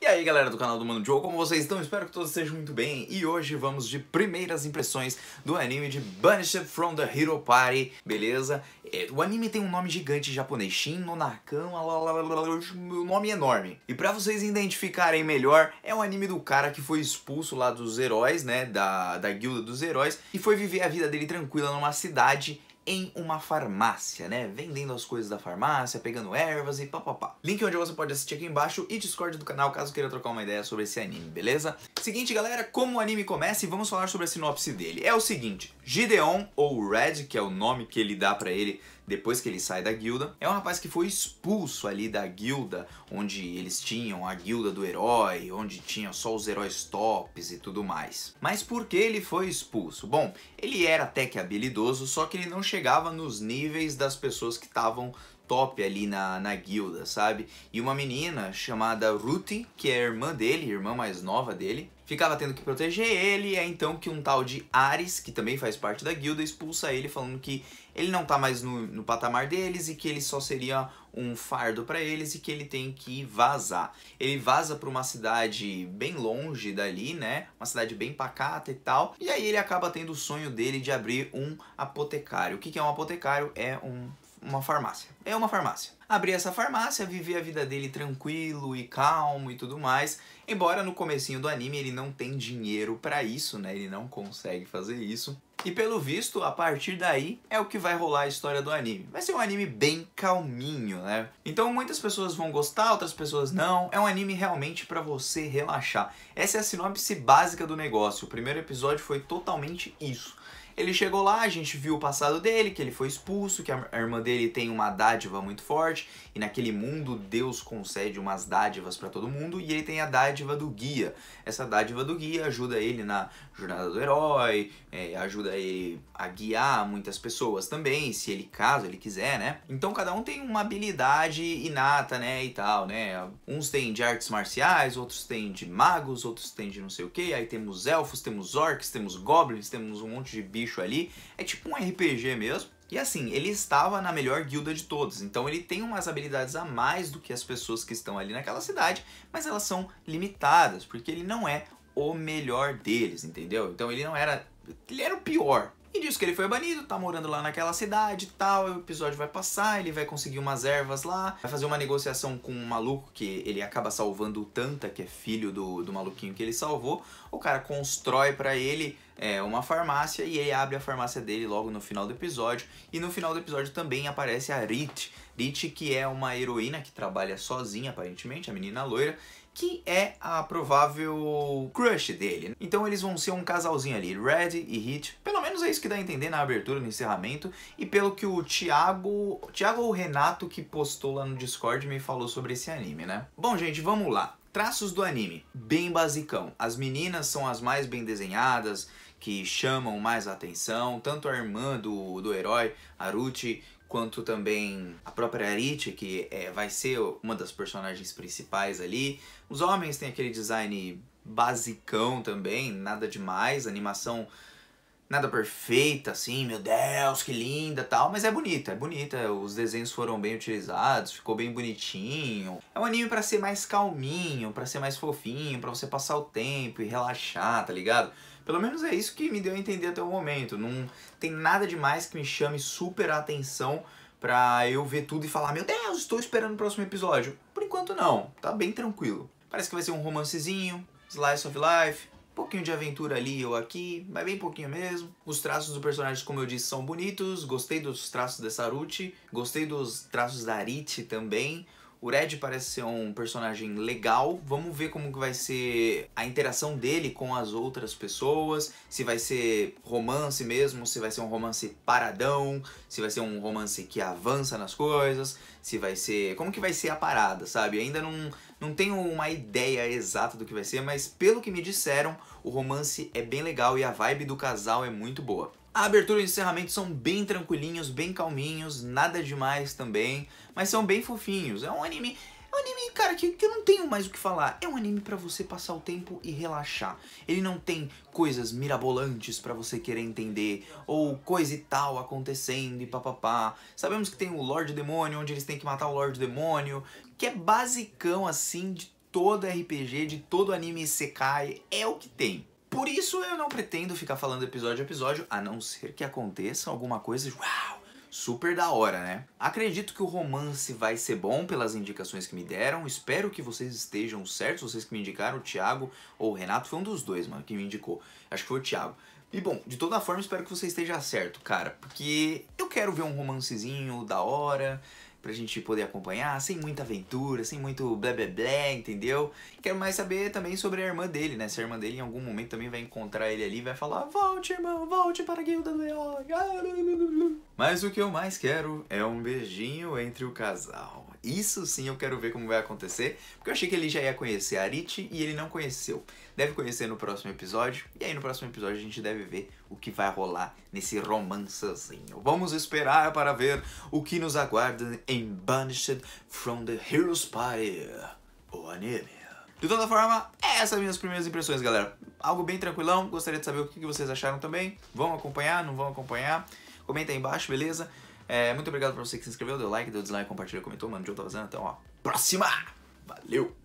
E aí galera do canal do Mano Joe, como vocês estão? Espero que todos estejam muito bem e hoje vamos de primeiras impressões do anime de Banished from the Hero Party, beleza? É, o anime tem um nome gigante japonês, Shin no Nakan, o nome é enorme. E pra vocês identificarem melhor, é um anime do cara que foi expulso lá dos heróis, né, da, da guilda dos heróis, e foi viver a vida dele tranquila numa cidade em uma farmácia, né? Vendendo as coisas da farmácia, pegando ervas e papapá. Link onde você pode assistir aqui embaixo e Discord do canal caso queira trocar uma ideia sobre esse anime, beleza? Seguinte, galera, como o anime começa e vamos falar sobre a sinopse dele. É o seguinte, Gideon, ou Red, que é o nome que ele dá para ele depois que ele sai da guilda, é um rapaz que foi expulso ali da guilda, onde eles tinham a guilda do herói, onde tinham só os heróis tops e tudo mais. Mas por que ele foi expulso? Bom, ele era até que habilidoso, só que ele não chegava nos níveis das pessoas que estavam top ali na, na guilda, sabe? E uma menina chamada Ruth, que é irmã dele, irmã mais nova dele, ficava tendo que proteger ele, é então que um tal de Ares, que também faz parte da guilda, expulsa ele falando que ele não tá mais no, no patamar deles e que ele só seria um fardo para eles e que ele tem que vazar. Ele vaza para uma cidade bem longe dali, né? Uma cidade bem pacata e tal. E aí ele acaba tendo o sonho dele de abrir um apotecário. O que, que é um apotecário? É um uma farmácia. É uma farmácia. Abrir essa farmácia, viver a vida dele tranquilo e calmo e tudo mais. Embora no comecinho do anime ele não tem dinheiro para isso, né? Ele não consegue fazer isso. E pelo visto, a partir daí é o que vai rolar a história do anime. Vai ser um anime bem calminho, né? Então muitas pessoas vão gostar, outras pessoas não. É um anime realmente para você relaxar. Essa é a sinopse básica do negócio. O primeiro episódio foi totalmente isso. Ele chegou lá, a gente viu o passado dele, que ele foi expulso, que a irmã dele tem uma dádiva muito forte, e naquele mundo Deus concede umas dádivas para todo mundo, e ele tem a dádiva do guia. Essa dádiva do guia ajuda ele na jornada do herói, é, ajuda ele a guiar muitas pessoas também, se ele caso ele quiser, né? Então cada um tem uma habilidade inata, né, e tal, né? Uns têm de artes marciais, outros têm de magos, outros têm de não sei o que, aí temos elfos, temos orcs, temos goblins, temos um monte de bichos bicho ali. É tipo um RPG mesmo. E assim, ele estava na melhor guilda de todos, então ele tem umas habilidades a mais do que as pessoas que estão ali naquela cidade, mas elas são limitadas, porque ele não é o melhor deles, entendeu? Então ele não era. Ele era o pior, e diz que ele foi banido, tá morando lá naquela cidade e tal, o episódio vai passar, ele vai conseguir umas ervas lá, vai fazer uma negociação com um maluco que ele acaba salvando o Tanta, que é filho do, do maluquinho que ele salvou. O cara constrói para ele é, uma farmácia e ele abre a farmácia dele logo no final do episódio. E no final do episódio também aparece a Rit. Rit que é uma heroína que trabalha sozinha, aparentemente, a menina loira, que é a provável crush dele. Então eles vão ser um casalzinho ali, Red e Hit. Pelo menos é isso que dá a entender na abertura, no encerramento. E pelo que o Thiago, Thiago ou Renato que postou lá no Discord me falou sobre esse anime, né? Bom, gente, vamos lá. Traços do anime, bem basicão. As meninas são as mais bem desenhadas, que chamam mais atenção, tanto a irmã do, do herói, Aruti, quanto também a própria Arite, que é, vai ser uma das personagens principais ali. Os homens têm aquele design basicão também, nada demais, animação nada perfeita, assim, meu Deus, que linda tal, mas é bonita, é bonita, os desenhos foram bem utilizados, ficou bem bonitinho. É um anime para ser mais calminho, para ser mais fofinho, para você passar o tempo e relaxar, tá ligado? Pelo menos é isso que me deu a entender até o momento, não tem nada demais que me chame super atenção pra eu ver tudo e falar, meu Deus, estou esperando o próximo episódio. Por enquanto não, tá bem tranquilo. Parece que vai ser um romancezinho, slice of life, pouquinho de aventura ali ou aqui, mas bem pouquinho mesmo. Os traços do personagem, como eu disse, são bonitos. Gostei dos traços da Saruti, gostei dos traços da Arite também. O Red parece ser um personagem legal. Vamos ver como que vai ser a interação dele com as outras pessoas. Se vai ser romance mesmo, se vai ser um romance paradão, se vai ser um romance que avança nas coisas, se vai ser... Como que vai ser a parada, sabe? Ainda não, não tenho uma ideia exata do que vai ser, mas pelo que me disseram, o romance é bem legal e a vibe do casal é muito boa. A abertura e o encerramento são bem tranquilinhos, bem calminhos, nada demais também, mas são bem fofinhos. É um anime é um anime, cara, que, que eu não tenho mais o que falar. É um anime para você passar o tempo e relaxar. Ele não tem coisas mirabolantes para você querer entender, ou coisa e tal acontecendo e papapá. Sabemos que tem o Lorde Demônio, onde eles têm que matar o Lorde Demônio, que é basicão, assim, de todo RPG, de todo anime Sekai, é o que tem. Por isso eu não pretendo ficar falando episódio a episódio, a não ser que aconteça alguma coisa uau, super da hora, né? Acredito que o romance vai ser bom pelas indicações que me deram. Espero que vocês estejam certos, vocês que me indicaram, o Thiago ou o Renato, foi um dos dois, mano, que me indicou. Acho que foi o Thiago. E bom, de toda forma, espero que você esteja certo, cara, porque eu quero ver um romancezinho da hora pra gente poder acompanhar, sem muita aventura, sem muito blé blé blé, entendeu? Quero mais saber também sobre a irmã dele, né? Se a irmã dele em algum momento também vai encontrar ele ali e vai falar: Volte, irmão, volte para a Guilda Leó. Mas o que eu mais quero é um beijinho entre o casal. Isso sim eu quero ver como vai acontecer, porque eu achei que ele já ia conhecer a Arit e ele não conheceu. Deve conhecer no próximo episódio, e aí no próximo episódio a gente deve ver o que vai rolar nesse romancezinho. Vamos esperar para ver o que nos aguarda em Banished from the Heroes Party, o anime. De toda forma, essas são minhas primeiras impressões, galera. Algo bem tranquilão, gostaria de saber o que vocês acharam também. Vão acompanhar, não vão acompanhar? Comenta aí embaixo, beleza? É, muito obrigado pra você que se inscreveu, deu like, deu dislike, compartilhou, comentou, mano. De outra tá fazendo. Então, ó, próxima! Valeu!